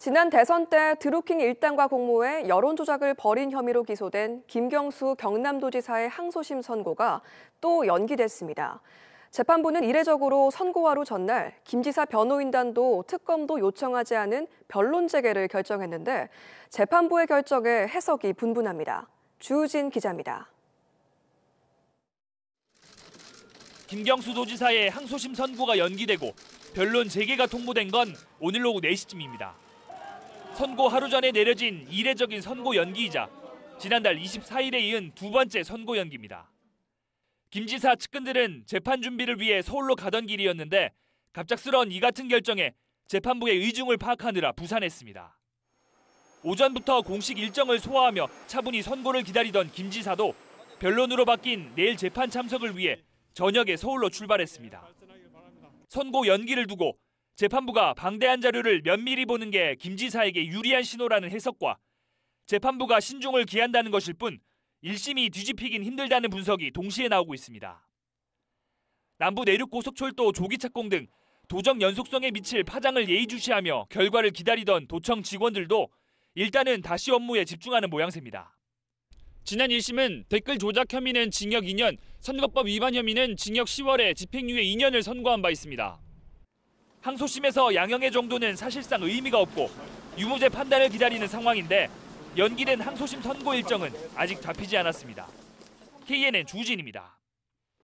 지난 대선 때 드루킹 일당과 공모해 여론 조작을 벌인 혐의로 기소된 김경수 경남도지사의 항소심 선고가 또 연기됐습니다. 재판부는 이례적으로 선고하루 전날 김 지사 변호인단도 특검도 요청하지 않은 변론 재개를 결정했는데 재판부의 결정에 해석이 분분합니다. 주진 기자입니다. 김경수 도지사의 항소심 선고가 연기되고 변론 재개가 통보된 건 오늘 오후 4시쯤입니다. 선고 하루 전에 내려진 이례적인 선고 연기이자 지난달 24일에 이은 두 번째 선고 연기입니다. 김 지사 측근들은 재판 준비를 위해 서울로 가던 길이었는데 갑작스러운 이 같은 결정에 재판부의 의중을 파악하느라 부산했습니다. 오전부터 공식 일정을 소화하며 차분히 선고를 기다리던 김 지사도 변론으로 바뀐 내일 재판 참석을 위해 저녁에 서울로 출발했습니다. 선고 연기를 두고 재판부가 방대한 자료를 면밀히 보는 게 김 지사에게 유리한 신호라는 해석과 재판부가 신중을 기한다는 것일 뿐 1심이 뒤집히긴 힘들다는 분석이 동시에 나오고 있습니다. 남부 내륙 고속철도 조기 착공 등 도정 연속성에 미칠 파장을 예의주시하며 결과를 기다리던 도청 직원들도 일단은 다시 업무에 집중하는 모양새입니다. 지난 1심은 댓글 조작 혐의는 징역 2년, 선거법 위반 혐의는 징역 10월에 집행유예 2년을 선고한 바 있습니다. 항소심에서 양형의 정도는 사실상 의미가 없고 유무죄 판단을 기다리는 상황인데 연기된 항소심 선고 일정은 아직 잡히지 않았습니다. KNN 주진입니다.